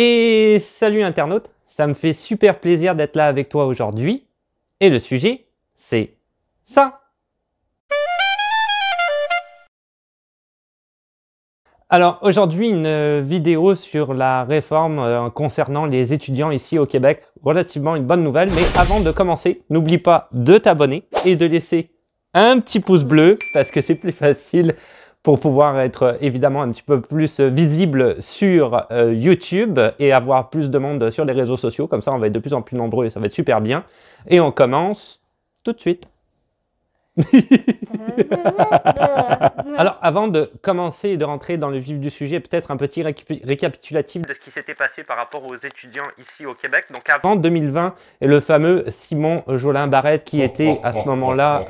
Et salut internaute, ça me fait super plaisir d'être là avec toi aujourd'hui. Et le sujet, c'est ça. Alors aujourd'hui, une vidéo sur la réforme euh, concernant les étudiants ici au Québec. Relativement une bonne nouvelle, mais avant de commencer, n'oublie pas de t'abonner et de laisser un petit pouce bleu parce que c'est plus facile pour pouvoir être euh, évidemment un petit peu plus euh, visible sur euh, YouTube et avoir plus de monde sur les réseaux sociaux. Comme ça, on va être de plus en plus nombreux et ça va être super bien. Et on commence tout de suite. Alors, avant de commencer et de rentrer dans le vif du sujet, peut-être un petit récapitulatif de ce qui s'était passé par rapport aux étudiants ici au Québec. Donc, avant 2020, le fameux Simon Jolin-Barrette qui oh, était oh, à ce oh, moment-là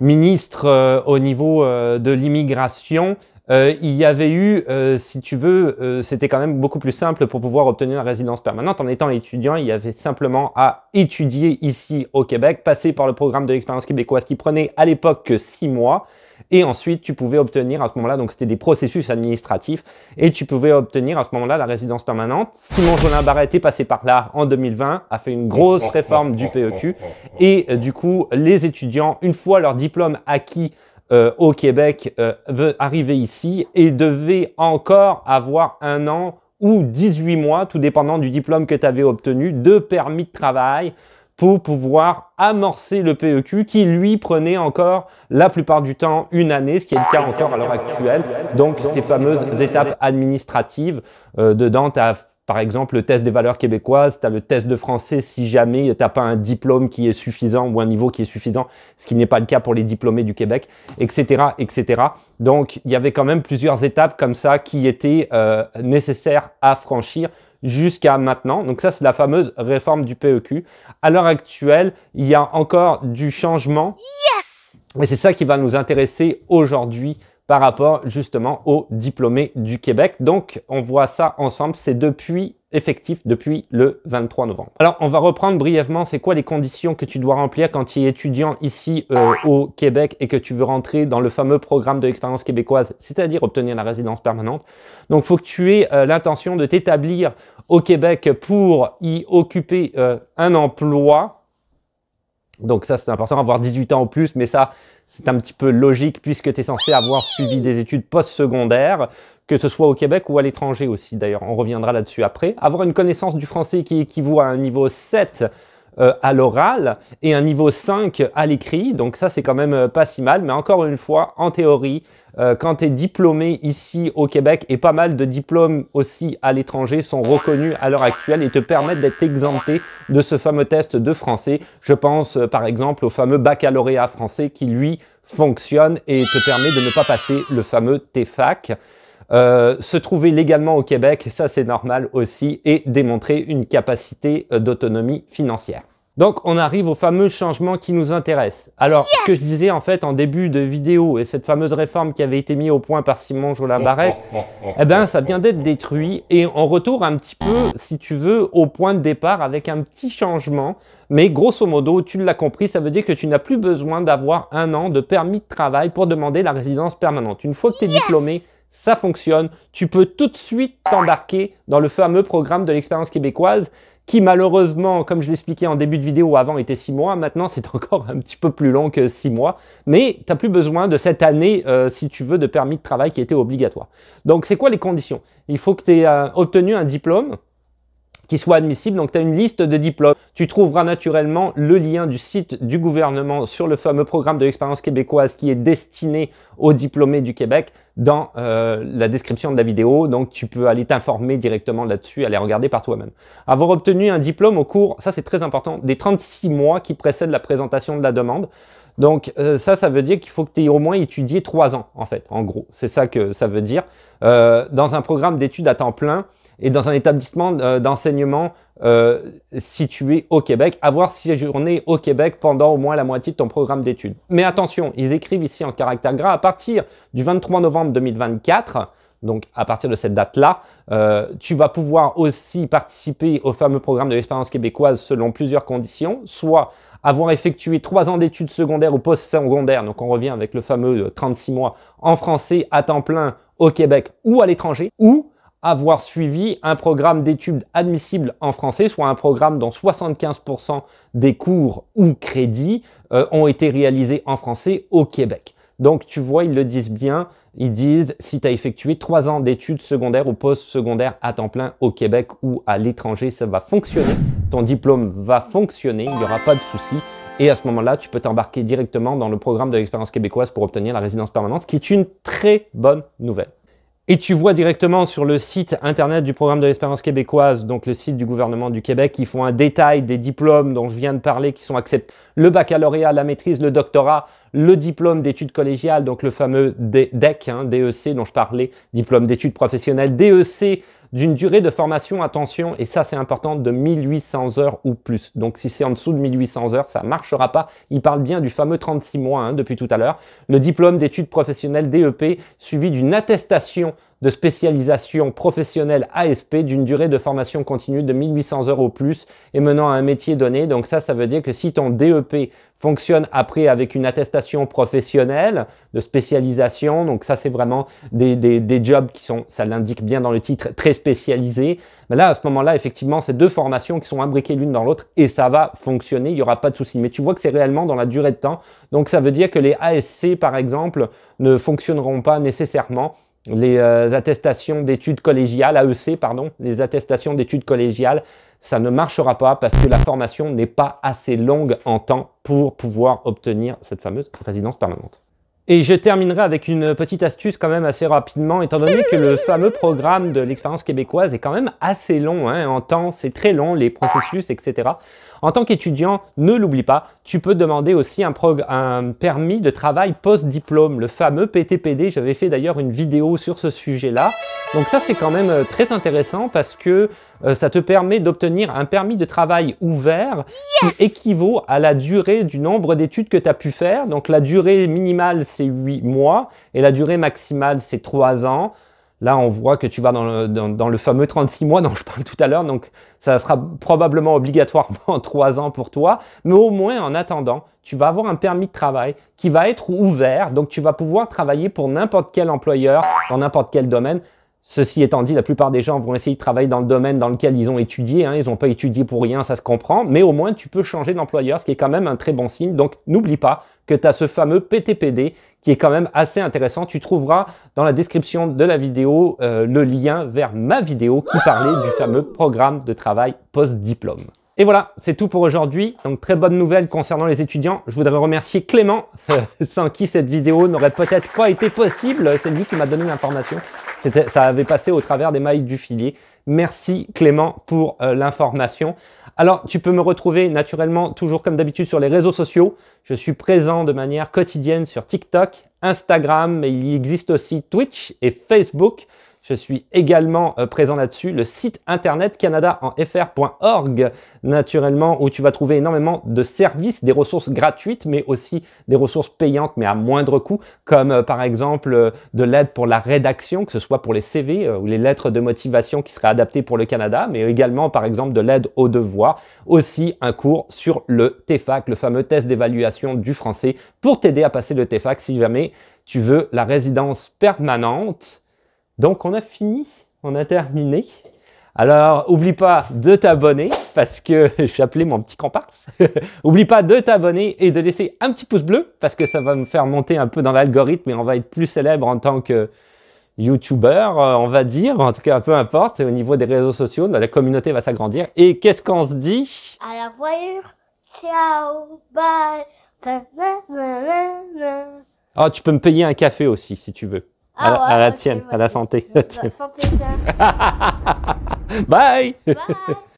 ministre euh, au niveau euh, de l'immigration, euh, il y avait eu, si tu veux, c'était quand même beaucoup plus simple pour pouvoir obtenir la résidence permanente. En étant étudiant, il y avait simplement à étudier ici au Québec, passer par le programme de l'expérience québécoise qui prenait à l'époque que six mois. Et ensuite, tu pouvais obtenir à ce moment-là, donc c'était des processus administratifs, et tu pouvais obtenir à ce moment-là la résidence permanente. Simon Jolin Barrette est passé par là en 2020, a fait une grosse réforme du PEQ. Et euh, du coup, les étudiants, une fois leur diplôme acquis, euh, au Québec euh, veulent arriver ici et devaient encore avoir un an ou 18 mois, tout dépendant du diplôme que tu avais obtenu, de permis de travail, pour pouvoir amorcer le PEQ qui lui prenait encore la plupart du temps une année, ce qui est le cas encore à l'heure actuelle. Donc ces fameuses étapes administratives euh, dedans, tu as par exemple le test des valeurs québécoises, tu as le test de français si jamais tu n'as pas un diplôme qui est suffisant ou un niveau qui est suffisant, ce qui n'est pas le cas pour les diplômés du Québec, etc. etc. Donc il y avait quand même plusieurs étapes comme ça qui étaient euh, nécessaires à franchir jusqu'à maintenant. Donc ça, c'est la fameuse réforme du PEQ. À l'heure actuelle, il y a encore du changement. Yes Et c'est ça qui va nous intéresser aujourd'hui par rapport justement aux diplômés du Québec. Donc on voit ça ensemble, c'est depuis effectif depuis le 23 novembre. Alors, on va reprendre brièvement, c'est quoi les conditions que tu dois remplir quand tu es étudiant ici euh, au Québec et que tu veux rentrer dans le fameux programme de l'expérience québécoise, c'est-à-dire obtenir la résidence permanente. Donc, il faut que tu aies euh, l'intention de t'établir au Québec pour y occuper euh, un emploi. Donc ça, c'est important, avoir 18 ans ou plus, mais ça, c'est un petit peu logique puisque tu es censé avoir suivi des études post secondaires que ce soit au Québec ou à l'étranger aussi d'ailleurs, on reviendra là-dessus après. Avoir une connaissance du français qui équivaut à un niveau 7 euh, à l'oral et un niveau 5 à l'écrit, donc ça c'est quand même euh, pas si mal, mais encore une fois, en théorie, euh, quand tu es diplômé ici au Québec, et pas mal de diplômes aussi à l'étranger sont reconnus à l'heure actuelle et te permettent d'être exempté de ce fameux test de français. Je pense par exemple au fameux baccalauréat français qui lui fonctionne et te permet de ne pas passer le fameux TFAC. Euh, se trouver légalement au Québec, ça c'est normal aussi, et démontrer une capacité euh, d'autonomie financière. Donc on arrive au fameux changement qui nous intéresse. Alors, ce que je disais en fait en début de vidéo, et cette fameuse réforme qui avait été mise au point par Simon Jolin oh, oh, oh, eh bien ça vient d'être détruit, et on retourne un petit peu, si tu veux, au point de départ avec un petit changement, mais grosso modo, tu l'as compris, ça veut dire que tu n'as plus besoin d'avoir un an de permis de travail pour demander la résidence permanente. Une fois que tu es diplômé, ça fonctionne. Tu peux tout de suite t'embarquer dans le fameux programme de l'expérience québécoise qui malheureusement, comme je l'expliquais en début de vidéo avant, était six mois. Maintenant, c'est encore un petit peu plus long que six mois. Mais tu n'as plus besoin de cette année, euh, si tu veux, de permis de travail qui était obligatoire. Donc, c'est quoi les conditions Il faut que tu aies euh, obtenu un diplôme qui soit admissible. Donc, tu as une liste de diplômes. Tu trouveras naturellement le lien du site du gouvernement sur le fameux programme de l'expérience québécoise qui est destiné aux diplômés du Québec dans euh, la description de la vidéo, donc tu peux aller t'informer directement là-dessus, aller regarder par toi-même. Avoir obtenu un diplôme au cours, ça c'est très important, des 36 mois qui précèdent la présentation de la demande. Donc euh, ça, ça veut dire qu'il faut que tu aies au moins étudié 3 ans, en fait, en gros. C'est ça que ça veut dire. Euh, dans un programme d'études à temps plein et dans un établissement d'enseignement euh, situé au Québec, avoir séjourné au Québec pendant au moins la moitié de ton programme d'études. Mais attention, ils écrivent ici en caractère gras, à partir du 23 novembre 2024, donc à partir de cette date-là, euh, tu vas pouvoir aussi participer au fameux programme de l'expérience québécoise selon plusieurs conditions, soit avoir effectué trois ans d'études secondaires ou post-secondaires, donc on revient avec le fameux 36 euh, mois en français à temps plein au Québec ou à l'étranger, ou avoir suivi un programme d'études admissibles en français, soit un programme dont 75% des cours ou crédits euh, ont été réalisés en français au Québec. Donc tu vois, ils le disent bien, ils disent si tu as effectué trois ans d'études secondaires ou post-secondaires à temps plein au Québec ou à l'étranger, ça va fonctionner, ton diplôme va fonctionner, il n'y aura pas de souci. Et à ce moment-là, tu peux t'embarquer directement dans le programme de l'expérience québécoise pour obtenir la résidence permanente, qui est une très bonne nouvelle. Et tu vois directement sur le site internet du programme de l'espérance québécoise, donc le site du gouvernement du Québec, ils font un détail des diplômes dont je viens de parler qui sont acceptés. Le baccalauréat, la maîtrise, le doctorat, le diplôme d'études collégiales, donc le fameux DEC, hein, DEC dont je parlais, diplôme d'études professionnelles, DEC, d'une durée de formation, attention, et ça c'est important, de 1800 heures ou plus. Donc si c'est en dessous de 1800 heures, ça marchera pas. Il parle bien du fameux 36 mois hein, depuis tout à l'heure. Le diplôme d'études professionnelles DEP suivi d'une attestation de spécialisation professionnelle ASP d'une durée de formation continue de 1800 heures au plus et menant à un métier donné. Donc ça, ça veut dire que si ton DEP fonctionne après avec une attestation professionnelle de spécialisation, donc ça c'est vraiment des, des, des, jobs qui sont, ça l'indique bien dans le titre, très spécialisés. Mais là, à ce moment-là, effectivement, c'est deux formations qui sont imbriquées l'une dans l'autre et ça va fonctionner, il n'y aura pas de souci. Mais tu vois que c'est réellement dans la durée de temps. Donc ça veut dire que les ASC, par exemple, ne fonctionneront pas nécessairement les euh, attestations d'études collégiales, AEC, pardon, les attestations d'études collégiales, ça ne marchera pas parce que la formation n'est pas assez longue en temps pour pouvoir obtenir cette fameuse résidence permanente. Et je terminerai avec une petite astuce quand même assez rapidement, étant donné que le fameux programme de l'expérience québécoise est quand même assez long hein. en temps, c'est très long, les processus, etc. En tant qu'étudiant, ne l'oublie pas, tu peux demander aussi un, un permis de travail post-diplôme, le fameux PTPD. J'avais fait d'ailleurs une vidéo sur ce sujet-là. Donc ça c'est quand même euh, très intéressant parce que euh, ça te permet d'obtenir un permis de travail ouvert qui équivaut à la durée du nombre d'études que tu as pu faire. Donc la durée minimale c'est 8 mois et la durée maximale c'est 3 ans. Là, on voit que tu vas dans le, dans le, fameux 36 mois dont je parle tout à l'heure, donc ça sera probablement obligatoirement 3 ans pour toi, mais au moins en attendant, tu vas avoir un permis de travail qui va être ouvert, donc tu vas pouvoir travailler pour n'importe quel employeur dans n'importe quel domaine. Ceci étant dit, la plupart des gens vont essayer de travailler dans le domaine dans lequel ils ont étudié. Hein, ils n'ont pas étudié pour rien, ça se comprend. Mais au moins, tu peux changer d'employeur, ce qui est quand même un très bon signe. Donc, n'oublie pas que tu as ce fameux PTPD qui est quand même assez intéressant. Tu trouveras dans la description de la vidéo euh, le lien vers ma vidéo qui parlait du fameux programme de travail post-diplôme. Et voilà, c'est tout pour aujourd'hui. Donc très bonne nouvelle concernant les étudiants. Je voudrais remercier Clément, sans qui cette vidéo n'aurait peut-être pas été possible. C'est lui qui m'a donné l'information ça avait passé au travers des mailles du filier. Merci Clément pour euh, l'information. Alors, tu peux me retrouver naturellement toujours comme d'habitude sur les réseaux sociaux. Je suis présent de manière quotidienne sur TikTok, Instagram, mais il existe aussi Twitch et Facebook. Je suis également euh, présent là-dessus. Le site internet canadaenfr.org, naturellement, où tu vas trouver énormément de services, des ressources gratuites, mais aussi des ressources payantes, mais à moindre coût, comme euh, par exemple euh, de l'aide pour la rédaction, que ce soit pour les CV ou les lettres de motivation qui seraient adaptées pour le Canada, mais également par exemple de l'aide aux devoirs. Aussi un cours sur le TEFAC, le fameux test d'évaluation du français, pour t'aider à passer le TEFAC si jamais tu veux la résidence permanente donc on a fini, on a terminé. Alors, oublie pas de t'abonner parce que j'ai appelé mon petit comparse. oublie pas de t'abonner et de laisser un petit pouce bleu parce que ça va me faire monter un peu dans l'algorithme et on va être plus célèbre en tant que YouTuber, euh, on va dire. En tout cas, peu importe. Au niveau des réseaux sociaux, la communauté va s'agrandir. Et qu'est-ce qu'on se dit À la voyure. Ciao. Bye. Oh, tu peux me payer un café aussi si tu veux à, la ah tienne, à la santé. à La santé. Bye. Bye.